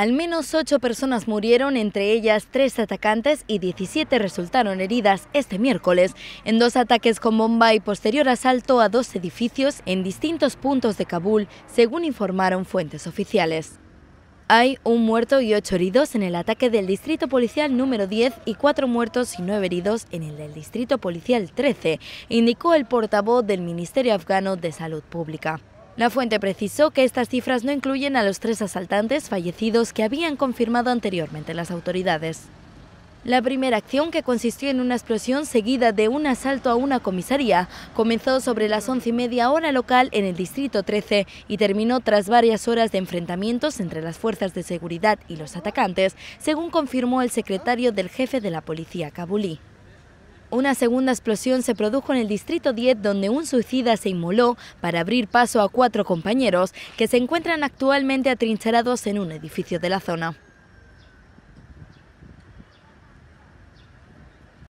Al menos ocho personas murieron, entre ellas tres atacantes y 17 resultaron heridas este miércoles en dos ataques con bomba y posterior asalto a dos edificios en distintos puntos de Kabul, según informaron fuentes oficiales. Hay un muerto y ocho heridos en el ataque del Distrito Policial número 10 y cuatro muertos y nueve heridos en el del Distrito Policial 13, indicó el portavoz del Ministerio Afgano de Salud Pública. La fuente precisó que estas cifras no incluyen a los tres asaltantes fallecidos que habían confirmado anteriormente las autoridades. La primera acción, que consistió en una explosión seguida de un asalto a una comisaría, comenzó sobre las once y media hora local en el Distrito 13 y terminó tras varias horas de enfrentamientos entre las fuerzas de seguridad y los atacantes, según confirmó el secretario del jefe de la policía, Kabulí. Una segunda explosión se produjo en el distrito 10 donde un suicida se inmoló para abrir paso a cuatro compañeros que se encuentran actualmente atrincherados en un edificio de la zona.